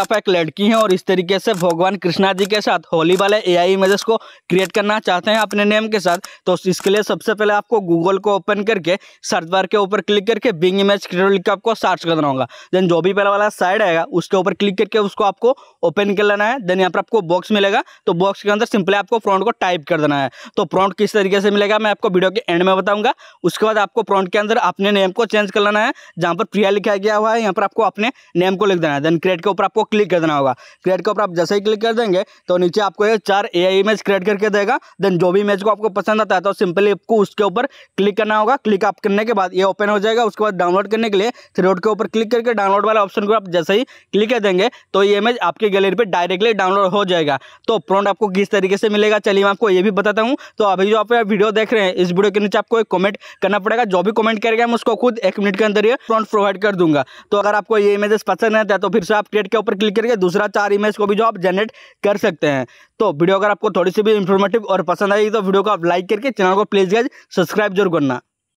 आप एक लड़की हैं और इस तरीके से भगवान कृष्णा जी के साथ होली वाले एआई इमेजेस को क्रिएट करना चाहते हैं अपने नेम के साथ तो इसके लिए सबसे पहले आपको गूगल को ओपन करके सर्च बार के ऊपर क्लिक करके बिंग इमेज क्रिएटर लिख आपको सर्च करना होगा देन जो भी पहला वाला साइड आएगा उसके ऊपर क्लिक करके उसको आपको ओपन कर लेना है देन यहाँ पर आपको बॉक्स मिलेगा तो बॉक्स के अंदर सिंपली आपको प्रॉन्ट को टाइप कर देना है तो प्रॉन्ट किस तरीके से मिलेगा मैं आपको वीडियो के एंड में बताऊंगा उसके बाद आपको प्रॉन्ट के अंदर अपने नेम को चेंज कर लेना है जहाँ पर प्रिया लिखा गया हुआ है यहाँ पर आपको अपने नेम को लिख देना है देन क्रिएट के ऊपर आपको आपको क्लिक कर देना होगा क्रिएट के ऊपर आप जैसे ही क्लिक कर देंगे तो नीचे आपको ये चार ए इमेज क्रिएट करके देगा देन जो भी इमेज को आपको पसंद आता है तो सिंपली आपको उसके ऊपर क्लिक करना होगा क्लिक आप करने के बाद ये ओपन हो जाएगा उसके बाद डाउनलोड करने के लिए थ्री के ऊपर क्लिक करके डाउनलोड वाला ऑप्शन को आप जैसे ही क्लिक कर देंगे तो ये इमेज आपकी गैलरी पर डायरेक्टली डाउनलोड हो जाएगा तो प्रोडक्ट आपको किस तरीके से मिलेगा चलिए मैं आपको ये भी बताता हूँ तो अभी जो आप वीडियो देख रहे हैं इस वीडियो के नीचे आपको एक कमेंट करना पड़ेगा जो भी कमेंट करेगा मैं उसको खुद एक मिनट के अंदर ये प्रोडक्ट प्रोवाइड कर दूंगा तो अगर आपको ये इमेजेस पसंद आता है तो फिर से आप क्रिएट के ऊपर पर क्लिक करके दूसरा चार इमेज को भी जो आप जनरेट कर सकते हैं तो वीडियो अगर आपको थोड़ी सी भी इन्फॉर्मेटिव और पसंद आएगी तो वीडियो को आप लाइक करके चैनल को प्लीज़ गाइज सब्सक्राइब जरूर करना